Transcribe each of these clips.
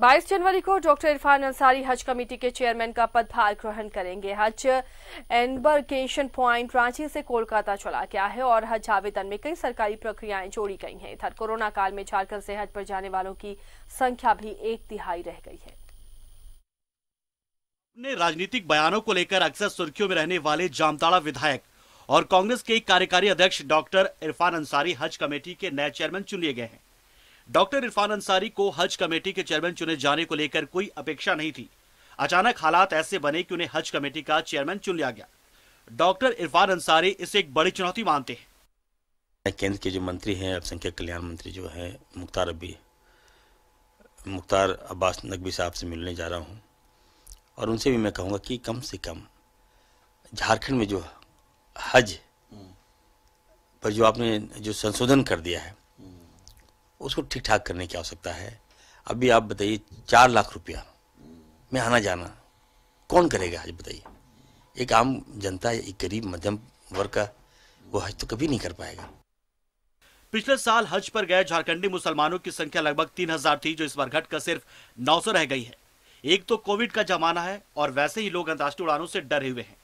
22 जनवरी को डॉक्टर इरफान अंसारी हज कमेटी के चेयरमैन का पदभार ग्रहण करेंगे हज एनबर्गेशन पॉइंट रांची से कोलकाता चला गया है और हज आवेदन में कई सरकारी प्रक्रियाएं जोड़ी गई हैं इधर कोरोना काल में झारखंड से हज पर जाने वालों की संख्या भी एक तिहाई रह गई है अपने राजनीतिक बयानों को लेकर अक्सर सुर्खियों में रहने वाले जामताड़ा विधायक और कांग्रेस के कार्यकारी अध्यक्ष डॉक्टर इरफान अंसारी हज कमेटी के नए चेयरमैन चुन लिए गए हैं डॉक्टर इरफान अंसारी को हज कमेटी के चेयरमैन चुने जाने को लेकर कोई अपेक्षा नहीं थी अचानक हालात ऐसे बने कि उन्हें हज कमेटी का चेयरमैन चुन लिया गया डॉक्टर इरफान अंसारी इसे एक बड़ी चुनौती मानते हैं केंद्र के जो मंत्री हैं अल्पसंख्यक कल्याण मंत्री जो है मुख्तार अबी मुख्तार अब्बास नकवी साहब से मिलने जा रहा हूं और उनसे भी मैं कहूंगा कि कम से कम झारखंड में जो हज हम्म। पर जो आपने जो संशोधन कर दिया है उसको ठीक ठाक करने की आवश्यकता है अभी आप बताइए चार लाख रुपया में आना जाना कौन करेगा आज बताइए एक आम जनता एक गरीब मध्यम वर्ग का वो हज तो कभी नहीं कर पाएगा पिछले साल हज पर गए झारखंडी मुसलमानों की संख्या लगभग तीन हजार थी जो इस बार घटकर सिर्फ नौ सौ रह गई है एक तो कोविड का जमाना है और वैसे ही लोग अंतर्राष्ट्रीय उड़ानों से डरे हुए हैं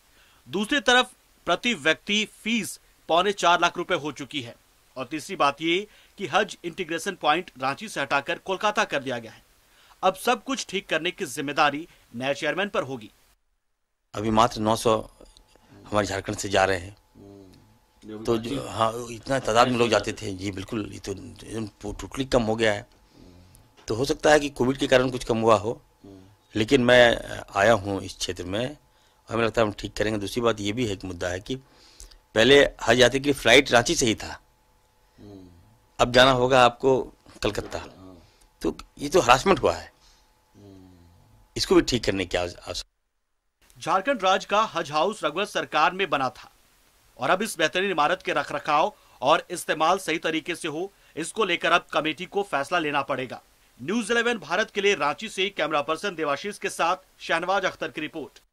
दूसरी तरफ प्रति व्यक्ति फीस पौने चार लाख रुपए हो चुकी है और तीसरी बात ये कि हज इंटीग्रेशन प्वाइंट रांची से हटाकर कोलकाता कर दिया गया है अब सब कुछ ठीक करने की जिम्मेदारी नए चेयरमैन पर होगी अभी मात्र 900 हमारे झारखंड से जा रहे हैं हम्म, तो हाँ इतना तादाद में लोग जाते थे जी बिल्कुल ये तो टोटली कम हो गया है तो हो सकता है कि कोविड के कारण कुछ कम हुआ हो लेकिन मैं आया हूँ इस क्षेत्र में हमें लगता है हम ठीक करेंगे दूसरी बात ये भी है एक मुद्दा है कि पहले हज यात्री के लिए फ्लाइट रांची से ही था अब जाना होगा आपको कलकत्ता हाँ। तो ये तो हरासमेंट हुआ है इसको भी ठीक करने की आवश्यकता झारखंड राज्य का हज हाउस रघुवत सरकार में बना था और अब इस बेहतरीन इमारत के रखरखाव और इस्तेमाल सही तरीके से हो इसको लेकर अब कमेटी को फैसला लेना पड़ेगा न्यूज इलेवन भारत के लिए रांची से कैमरा पर्सन देवाशीष के साथ शहनवाज अख्तर की रिपोर्ट